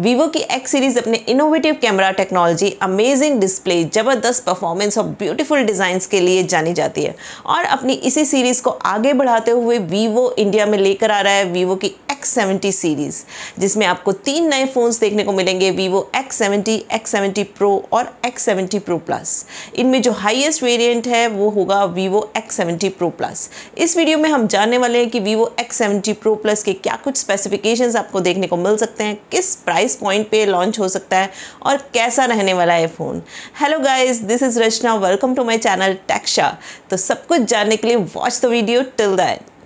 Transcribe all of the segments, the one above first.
Vivo की X series अपने innovative camera technology amazing display ज़बरदस्त परफॉर्मेंस और ब्यूटीफुल डिज़ाइंस के लिए जानी जाती है और अपनी इसी सीरीज़ को आगे बढ़ाते हुए वीवो इंडिया में लेकर आ रहा है वीवो की एक्स सेवेंटी सीरीज़ जिसमें आपको तीन नए फ़ोन्स देखने को मिलेंगे Vivo X seventy X pro और एक्स सेवेंटी प्रो प्लस इनमें जो हाईएस्ट वेरिएंट है वो होगा Vivo X seventy pro plus इस वीडियो में हम जानने वाले हैं कि Vivo X seventy pro plus के क्या कुछ स्पेसिफिकेशंस आपको देखने को मिल सकते हैं किस प्राइस पॉइंट पे लॉन्च हो सकता है और कैसा रहने वाला है phone hello guys this is Rachna welcome to my channel टैक्शा तो सब कुछ जानने के लिए watch the video till that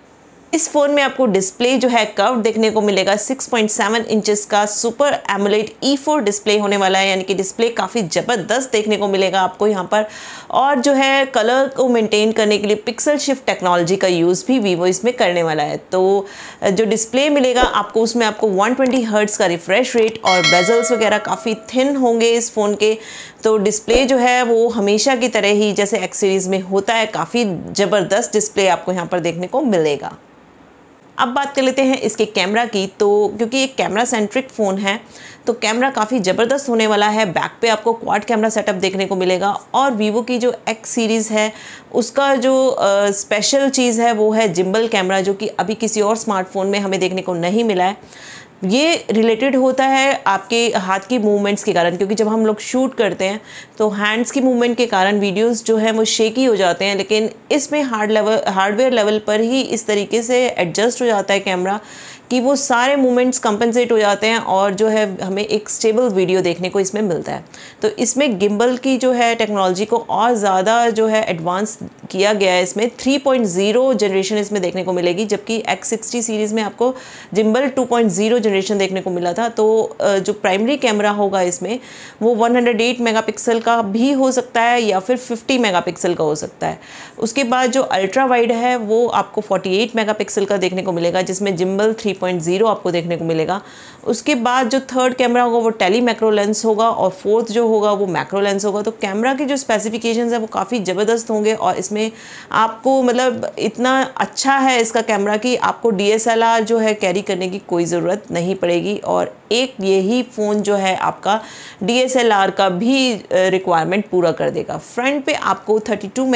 इस फ़ोन में आपको डिस्प्ले जो है कर्व देखने को मिलेगा 6.7 इंचेस का सुपर एमुलेट E4 डिस्प्ले होने वाला है यानी कि डिस्प्ले काफ़ी ज़बरदस्त देखने को मिलेगा आपको यहाँ पर और जो है कलर को मेंटेन करने के लिए पिक्सल शिफ्ट टेक्नोलॉजी का यूज़ भी वीवो इसमें करने वाला है तो जो डिस्प्ले मिलेगा आपको उसमें आपको वन ट्वेंटी का रिफ़्रेश रेट और बेजल्स वगैरह काफ़ी थिन होंगे इस फ़ोन के तो डिस्प्ले जो है वो हमेशा की तरह ही जैसे एक्सीरीज में होता है काफ़ी ज़बरदस्त डिस्प्ले आपको यहाँ पर देखने को मिलेगा अब बात कर लेते हैं इसके कैमरा की तो क्योंकि ये कैमरा सेंट्रिक फ़ोन है तो कैमरा काफ़ी ज़बरदस्त होने वाला है बैक पे आपको क्वाड कैमरा सेटअप देखने को मिलेगा और वीवो की जो एक्स सीरीज़ है उसका जो आ, स्पेशल चीज़ है वो है जिम्बल कैमरा जो कि अभी किसी और स्मार्टफोन में हमें देखने को नहीं मिला है ये रिलेटेड होता है आपके हाथ की मूवमेंट्स के कारण क्योंकि जब हम लोग शूट करते हैं तो हैंड्स की मूवमेंट के कारण वीडियोस जो हैं वो शेकी हो जाते हैं लेकिन इसमें हार्ड लेवल हार्डवेयर लेवल पर ही इस तरीके से एडजस्ट हो जाता है कैमरा कि वो सारे मूवमेंट्स कंपनसेट हो जाते हैं और जो है हमें एक स्टेबल वीडियो देखने को इसमें मिलता है तो इसमें गिम्बल की जो है टेक्नोलॉजी को और ज़्यादा जो है एडवांस किया गया है इसमें 3.0 जनरेशन इसमें देखने को मिलेगी जबकि एक्स सीरीज़ में आपको जिम्बल 2.0 जनरेशन देखने को मिला था तो जो प्राइमरी कैमरा होगा इसमें वो 108 मेगापिक्सल का भी हो सकता है या फिर 50 मेगापिक्सल का हो सकता है उसके बाद जो अल्ट्रा वाइड है वो आपको 48 मेगापिक्सल का देखने को मिलेगा जिसमें जिम्बल थ्री 3.0 आपको देखने को मिलेगा उसके बाद जो थर्ड कैमरा होगा वो टेली मैक्रो लेंस होगा और फोर्थ जो होगा वो मैक्रो लेंस होगा तो कैमरा के जो स्पेसिफिकेशंस हैं वो काफ़ी ज़बरदस्त होंगे और इसमें आपको मतलब इतना अच्छा है इसका कैमरा कि आपको डी जो है कैरी करने की कोई ज़रूरत नहीं पड़ेगी और एक यही फ़ोन जो है आपका डी का भी रिक्वायरमेंट पूरा कर देगा फ्रंट पर आपको थर्टी टू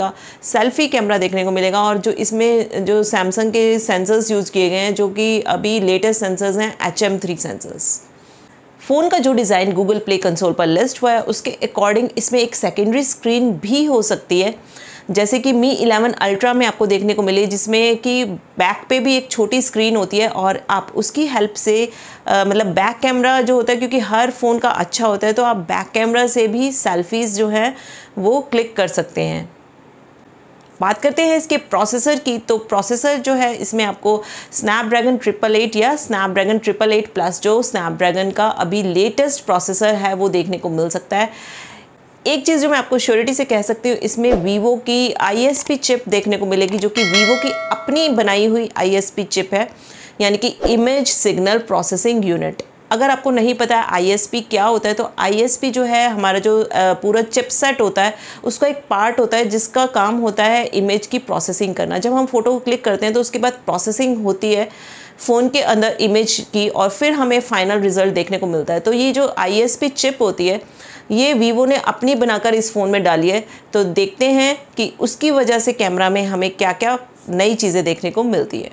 का सेल्फी कैमरा देखने को मिलेगा और जो इसमें जो सैमसंग के सेंसर्स यूज़ किए गए हैं जो कि अभी लेटेस्ट सेंसर्स हैं H M three sensors phone का जो डिज़ाइन गूगल प्ले कंसोल पर लिस्ट हुआ है उसके अकॉर्डिंग इसमें एक सेकेंडरी स्क्रीन भी हो सकती है जैसे कि मी इलेवन अल्ट्रा में आपको देखने को मिले जिसमें कि बैक पे भी एक छोटी स्क्रीन होती है और आप उसकी हेल्प से मतलब बैक कैमरा जो होता है क्योंकि हर फ़ोन का अच्छा होता है तो आप बैक कैमरा से भी सेल्फीज़ जो हैं वो क्लिक कर सकते हैं बात करते हैं इसके प्रोसेसर की तो प्रोसेसर जो है इसमें आपको स्नैपड्रैगन ट्रिपल एट या स्नैपड्रैगन ट्रिपल एट प्लस जो स्नैपड्रैगन का अभी लेटेस्ट प्रोसेसर है वो देखने को मिल सकता है एक चीज़ जो मैं आपको श्योरिटी से कह सकती हूँ इसमें वीवो की आईएसपी चिप देखने को मिलेगी जो कि वीवो की अपनी बनाई हुई आईएसपी चिप है यानी कि इमेज सिग्नल प्रोसेसिंग यूनिट अगर आपको नहीं पता है आई क्या होता है तो आई जो है हमारा जो पूरा चिपसेट होता है उसका एक पार्ट होता है जिसका काम होता है इमेज की प्रोसेसिंग करना जब हम फ़ोटो क्लिक करते हैं तो उसके बाद प्रोसेसिंग होती है फ़ोन के अंदर इमेज की और फिर हमें फाइनल रिज़ल्ट देखने को मिलता है तो ये जो आई चिप होती है ये वीवो ने अपनी बनाकर इस फ़ोन में डाली है तो देखते हैं कि उसकी वजह से कैमरा में हमें क्या क्या नई चीज़ें देखने को मिलती है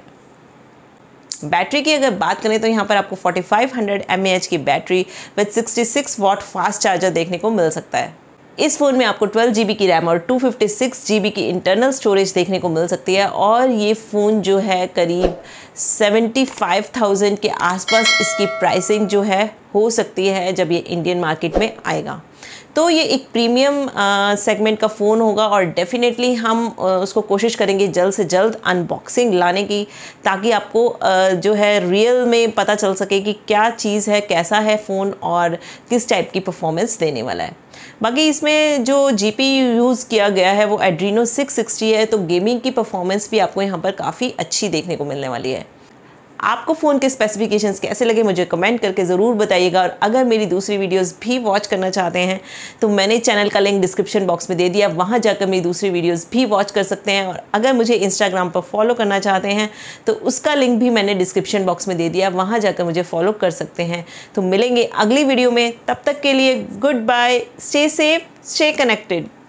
बैटरी की अगर बात करें तो यहाँ पर आपको 4500 mAh की battery with 66 watt fast charger देखने को मिल सकता है इस फ़ोन में आपको 12 जी की रैम और 256 जी की इंटरनल स्टोरेज देखने को मिल सकती है और ये फ़ोन जो है करीब 75,000 के आसपास इसकी प्राइसिंग जो है हो सकती है जब ये इंडियन मार्केट में आएगा तो ये एक प्रीमियम सेगमेंट का फ़ोन होगा और डेफिनेटली हम आ, उसको कोशिश करेंगे जल्द से जल्द अनबॉक्सिंग लाने की ताकि आपको आ, जो है रियल में पता चल सके कि क्या चीज़ है कैसा है फ़ोन और किस टाइप की परफॉर्मेंस देने वाला है बाकी इसमें जो जी पी यूज़ किया गया है वो एड्रीनो सिक्स सिक्सटी है तो गेमिंग की परफॉर्मेंस भी आपको यहाँ पर काफ़ी अच्छी देखने को मिलने वाली है आपको फ़ोन के स्पेसिफिकेशंस कैसे लगे मुझे कमेंट करके ज़रूर बताइएगा और अगर मेरी दूसरी वीडियोस भी वॉच करना चाहते हैं तो मैंने चैनल का लिंक डिस्क्रिप्शन बॉक्स में दे दिया वहाँ जाकर मेरी दूसरी वीडियोस भी वॉच कर सकते हैं और अगर मुझे इंस्टाग्राम पर फॉलो करना चाहते हैं तो उसका लिंक भी मैंने डिस्क्रिप्शन बॉक्स में दे दिया वहाँ जाकर मुझे फॉलो कर सकते हैं तो मिलेंगे अगली वीडियो में तब तक के लिए goodbye stay safe stay connected